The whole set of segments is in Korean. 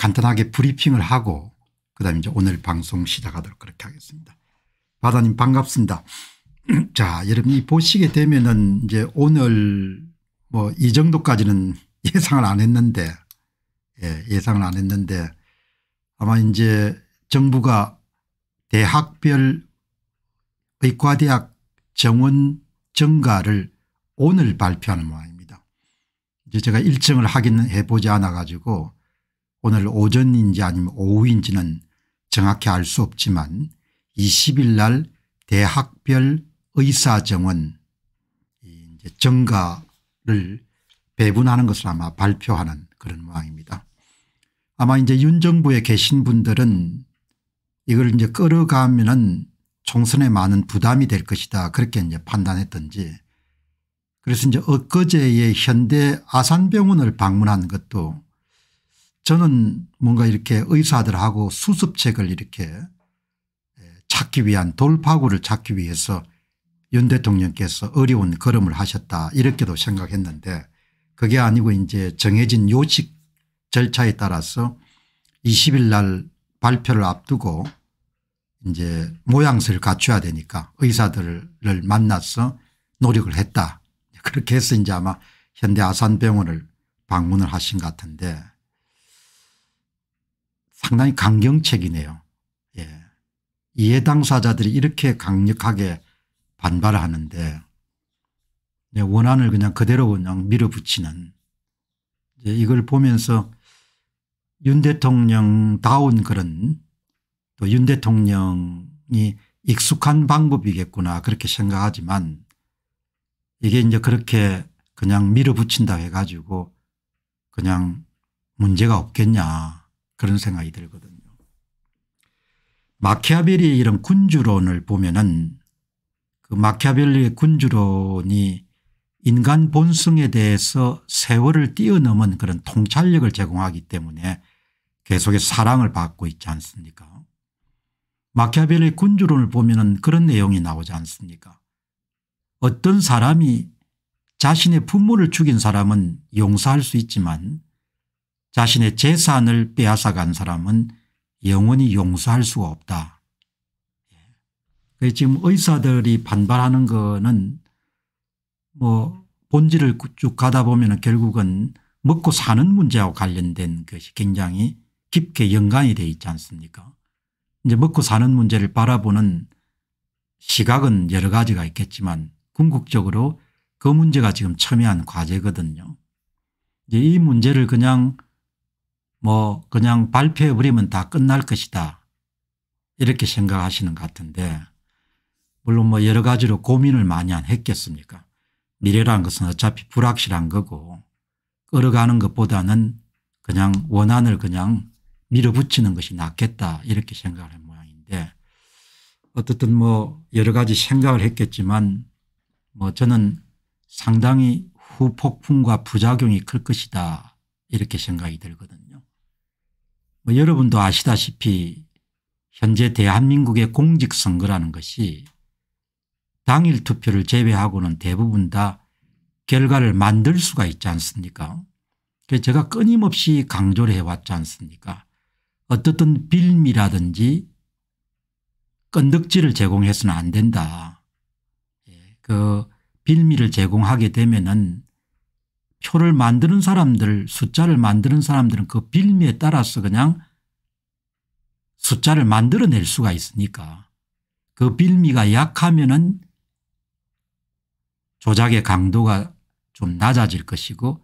간단하게 브리핑을 하고 그다음 이제 오늘 방송 시작하도록 그렇게 하겠습니다. 바다님 반갑습니다. 자 여러분이 보시게 되면은 이제 오늘 뭐 이 정도까지는 예상을 안 했는데 예, 예상을 안 했는데 아마 이제 정부가 대학별 의과대학 정원 증가를 오늘 발표하는 모양입니다. 이제 제가 일정을 확인해 보지 않아 가지고 오늘 오전인지 아니면 오후인지는 정확히 알 수 없지만 20일 날 대학별 의사정원 이제 정가를 배분하는 것을 아마 발표하는 그런 모양입니다. 아마 이제 윤 정부에 계신 분들은 이걸 이제 끌어가면은 총선에 많은 부담이 될 것이다 그렇게 이제 판단했던지 그래서 이제 엊그제의 현대 아산병원을 방문한 것도 저는 뭔가 이렇게 의사들하고 수습책을 이렇게 예, 찾기 위한 돌파구를 찾기 위해서 윤 대통령께서 어려운 걸음을 하셨다 이렇게도 생각했는데 그게 아니고 이제 정해진 요식 절차에 따라서 20일 날 발표를 앞두고 이제 모양새를 갖춰야 되니까 의사들을 만나서 노력을 했다. 그렇게 해서 이제 아마 현대아산병원을 방문을 하신 것 같은데 상당히 강경책이네요. 예. 이해 당사자들이 이렇게 강력하게 반발 하는데 네, 원안을 그냥 그대로 그냥 밀어붙이는 이걸 보면서 윤 대통령 다운 그런 또 윤 대통령이 익숙한 방법이겠구나 그렇게 생각하지만 이게 이제 그렇게 그냥 밀어붙인다 해가지고 그냥 문제가 없겠냐 그런 생각이 들거든요. 마키아벨리의 이런 군주론을 보면은 그 마키아벨리의 군주론이 인간 본성에 대해서 세월을 뛰어넘은 그런 통찰력을 제공하기 때문에 계속해서 사랑을 받고 있지 않습니까 마키아벨리의 군주론을 보면 은 그런 내용이 나오지 않습니까 어떤 사람이 자신의 부모를 죽인 사람은 용서할 수 있지만 자신의 재산을 빼앗아간 사람은 영원히 용서할 수가 없다. 예. 그 지금 의사들이 반발하는 거는 뭐 본질을 쭉 가다 보면 결국은 먹고 사는 문제하 관련된 것이 굉장히 깊게 연관이 돼 있지 않습니까 이제 먹고 사는 문제를 바라보는 시각은 여러 가지가 있겠지만 궁극적으로 그 문제가 지금 첨예한 과제거든요. 이제 이 문제를 그냥 뭐 그냥 발표해 버리면 다 끝날 것이다 이렇게 생각하시는 것 같은데 물론 뭐 여러 가지로 고민을 많이 안 했겠습니까 미래란 것은 어차피 불확실한 거고 끌어가는 것보다는 그냥 원한을 그냥 밀어붙이는 것이 낫겠다 이렇게 생각을 한 모양인데 어떻든 뭐 여러 가지 생각을 했겠지만 뭐 저는 상당히 후폭풍과 부작용이 클 것이다 이렇게 생각이 들거든요. 뭐 여러분도 아시다시피 현재 대한민국의 공직선거라는 것이 당일 투표를 제외하고는 대부분 다 결과를 만들 수가 있지 않습니까 그래서 제가 끊임없이 강조를 해왔지 않습니까 어떻든 빌미라든지 끈덕지를 제공해서는 안 된다. 예, 그 빌미를 제공하게 되면은 표를 만드는 사람들 숫자를 만드는 사람들은 그 빌미에 따라서 그냥 숫자를 만들어낼 수가 있으니까 그 빌미가 약하면 은 조작의 강도가 좀 낮아질 것이고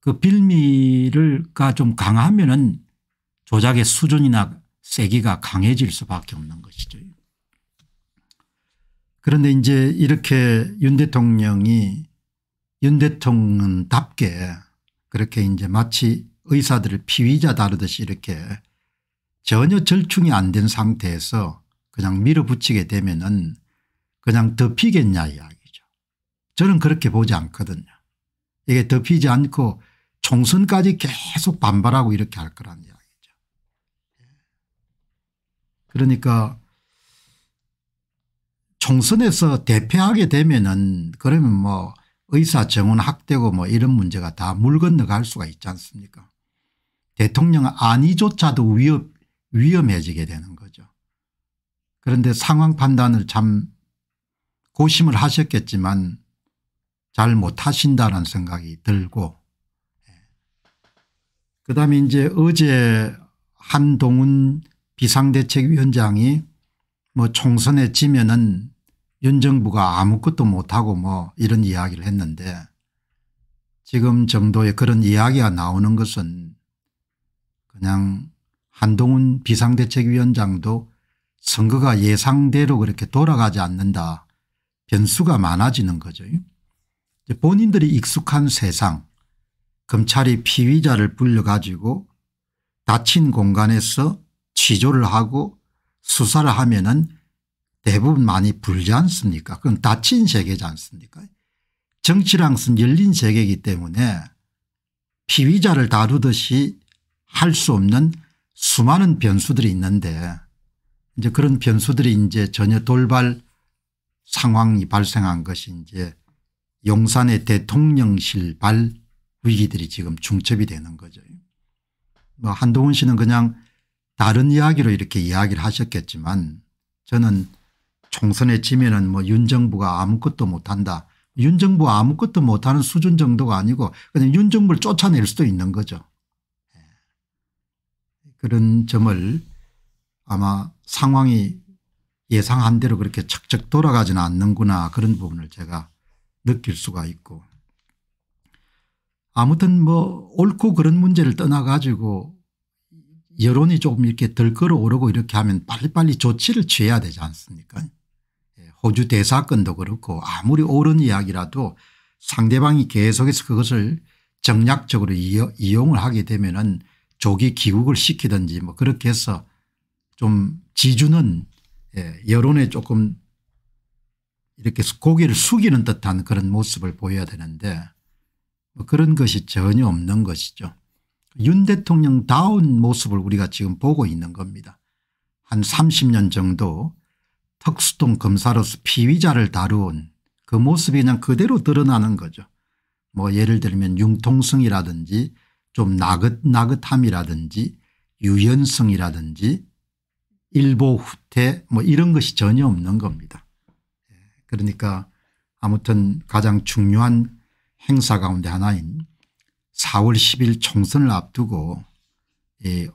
그 빌미가 좀 강하면 은 조작의 수준이나 세기가 강해질 수밖에 없는 것이죠. 그런데 이제 이렇게 윤 대통령이 윤 대통령답게 그렇게 이제 마치 의사들을 피의자 다루듯이 이렇게 전혀 절충이 안 된 상태에서 그냥 밀어붙이게 되면은 그냥 덮이겠냐 이야기죠. 저는 그렇게 보지 않거든요. 이게 덮이지 않고 총선까지 계속 반발하고 이렇게 할 거란 이야기죠. 그러니까 총선에서 대패하게 되면은 그러면 뭐 의사 정원 학대고 뭐 이런 문제가 다 물 건너갈 수가 있지 않습니까 대통령 안위조차도 위협, 위험해지게 되는 거죠. 그런데 상황 판단을 참 고심을 하셨겠지만 잘 못하신다는 생각이 들고 예. 그다음에 이제 어제 한동훈 비상대책위원장이 뭐 총선에 지면은 윤 정부가 아무것도 못하고 뭐 이런 이야기를 했는데 지금 정도의 그런 이야기가 나오는 것은 그냥 한동훈 비상대책위원장도 선거가 예상대로 그렇게 돌아가지 않는다 변수가 많아지는 거죠. 본인들이 익숙한 세상 검찰이 피의자를 불려가지고 다친 공간에서 취조를 하고 수사를 하면 은 대부분 많이 불지 않습니까 그건 닫힌 세계지 않습니까 정치랑 열린 세계이기 때문에 피의자를 다루듯이 할 수 없는 수많은 변수들이 있는데 이제 그런 변수들이 이제 전혀 돌발 상황이 발생한 것이 이제 용산의 대통령실 발 위기들이 지금 중첩이 되는 거죠. 뭐 한동훈 씨는 그냥 다른 이야기로 이렇게 이야기를 하셨겠지만 저는 총선에 지면은 뭐 윤정부가 아무것도 못한다. 윤정부 아무것도 못하는 수준 정도가 아니고 그냥 윤정부를 쫓아낼 수도 있는 거죠. 예. 그런 점을 아마 상황이 예상한 대로 그렇게 척척 돌아가지는 않는구나 그런 부분을 제가 느낄 수가 있고 아무튼 뭐 옳고 그런 문제를 떠나 가지고 여론이 조금 이렇게 덜 끌어오르고 이렇게 하면 빨리빨리 조치를 취해야 되지 않습니까 호주 대사건도 그렇고 아무리 옳은 이야기라도 상대방이 계속해서 그것을 정략적으로 이용을 하게 되면 은 조기 기국을 시키든지 뭐 그렇게 해서 좀 지주는 예, 여론에 조금 이렇게 고개를 숙이는 듯한 그런 모습을 보여야 되는데 뭐 그런 것이 전혀 없는 것이죠. 윤 대통령다운 모습을 우리가 지금 보고 있는 겁니다. 한 30년 정도 턱수통 검사로서 피의자를 다루온 그 모습이 그냥 그대로 드러나는 거죠. 뭐 예를 들면 융통성이라든지 좀 나긋나긋함이라든지 유연성이라든지 일보 후퇴 뭐 이런 것이 전혀 없는 겁니다. 그러니까 아무튼 가장 중요한 행사 가운데 하나인 4월 10일 총선을 앞두고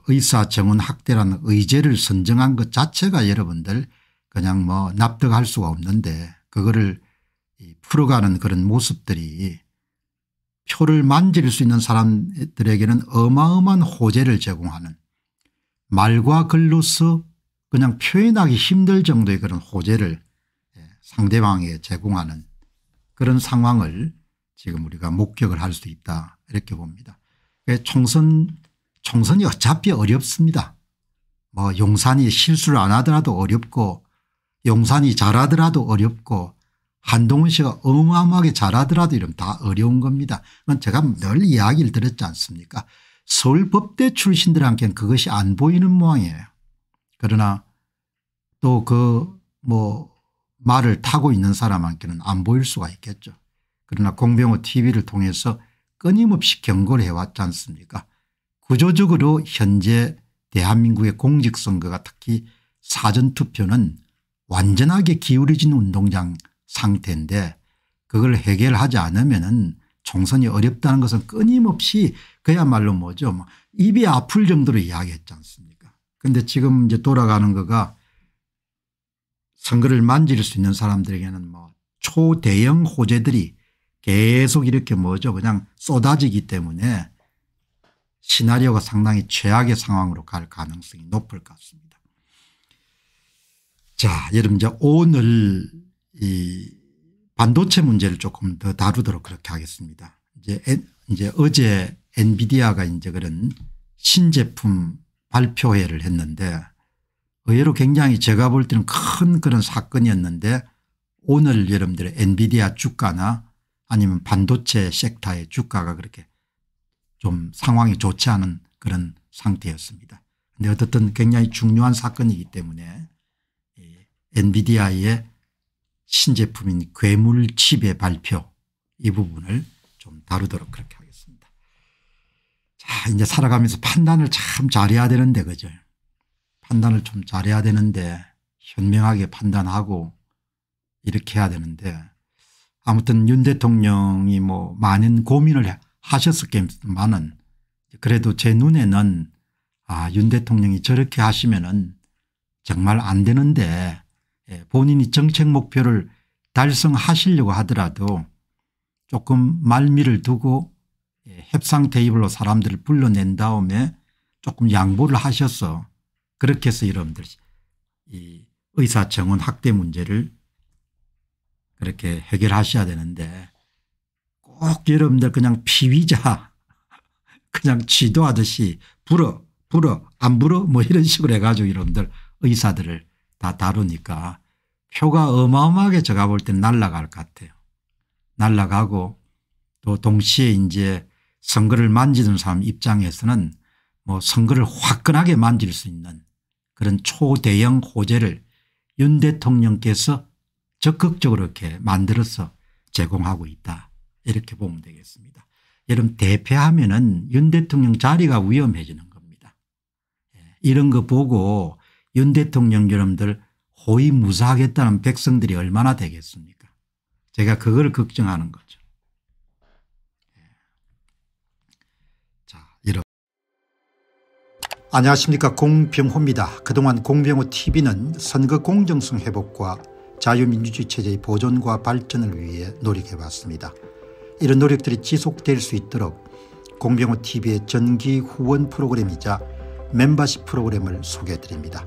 의사 정원 학대라는 의제를 선정한 것 자체가 여러분들 그냥 뭐 납득할 수가 없는데 그거를 풀어가는 그런 모습들이 표를 만질 수 있는 사람들에게는 어마어마한 호재를 제공하는 말과 글로서 그냥 표현하기 힘들 정도의 그런 호재를 예, 상대방에 제공하는 그런 상황을 지금 우리가 목격을 할 수 있다 이렇게 봅니다. 예, 총선 총선이 어차피 어렵습니다. 뭐 용산이 실수를 안 하더라도 어렵고 용산이 잘하더라도 어렵고 한동훈 씨가 어마어마하게 잘하더라도 이러면 다 어려운 겁니다. 제가 늘 이야기를 드렸지 않습니까 서울법대 출신들한테는 그것이 안 보이는 모양이에요. 그러나 또 그 뭐 말을 타고 있는 사람한테는 안 보일 수가 있겠죠. 그러나 공병호 tv를 통해서 끊임없이 경고를 해왔지 않습니까 구조적으로 현재 대한민국의 공직선거가 특히 사전투표는 완전하게 기울어진 운동장 상태인데 그걸 해결하지 않으면 총선이 어렵다는 것은 끊임없이 그야말로 뭐죠 뭐 입이 아플 정도로 이야기했지 않습니까 그런데 지금 이제 돌아가는 거가 선거를 만질 수 있는 사람들에게는 뭐 초대형 호재들이 계속 이렇게 뭐죠 그냥 쏟아지기 때문에 시나리오가 상당히 최악의 상황으로 갈 가능성이 높을 것 같습니다. 자, 여러분 오늘 이 반도체 문제를 조금 더 다루도록 그렇게 하겠습니다. 이제 이제 어제 엔비디아가 이제 그런 신제품 발표회를 했는데 의외로 굉장히 제가 볼 때는 큰 그런 사건이었는데 오늘 여러분들의 엔비디아 주가나 아니면 반도체 섹터의 주가가 그렇게 좀 상황이 좋지 않은 그런 상태였습니다. 근데 어쨌든 굉장히 중요한 사건이기 때문에 엔비디아의 신제품인 괴물칩의 발표 이 부분을 좀 다루도록 그렇게 하겠습니다. 자 이제 살아가면서 판단을 참 잘해야 되는데 그죠. 판단을 좀 잘해야 되는데 현명하게 판단하고 이렇게 해야 되는데 아무튼 윤 대통령이 뭐 많은 고민을 하셨겠지만은 그래도 제 눈에는 아, 윤 대통령이 저렇게 하시면은 정말 안 되는데 예, 본인이 정책 목표를 달성하시려고 하더라도 조금 말미를 두고 예, 협상 테이블로 사람들을 불러낸 다음에 조금 양보를 하셔서 그렇게 해서 여러분들 이 의사청원 학대 문제를 그렇게 해결하셔야 되는데 꼭 여러분들 그냥 피의자 그냥 지도하듯이 불어 불어 안 불어 뭐 이런 식으로 해가지고 여러분들 의사들을 다 다르니까 표가 어마어마하게 제가 볼 땐 날라갈 것 같아요. 날라가고 또 동시에 이제 선거를 만지는 사람 입장에서는 뭐 선거를 화끈하게 만질 수 있는 그런 초대형 호재를 윤 대통령께서 적극적으로 이렇게 만들어서 제공하고 있다 이렇게 보면 되겠습니다. 여러분 대패하면 은윤 대통령 자리가 위험해지는 겁니다. 예, 이런 거 보고 윤 대통령 여러분들 호의 무사하겠다는 백성들이 얼마나 되겠습니까 제가 그걸 걱정하는 거죠. 예. 자, 여러분. 안녕하십니까 공병호입니다. 그동안 공병호 tv는 선거 공정성 회복과 자유민주주의 체제의 보존과 발전을 위해 노력해왔습니다. 이런 노력들이 지속될 수 있도록 공병호 tv의 전기 후원 프로그램이자 멤버십 프로그램을 소개해드립니다.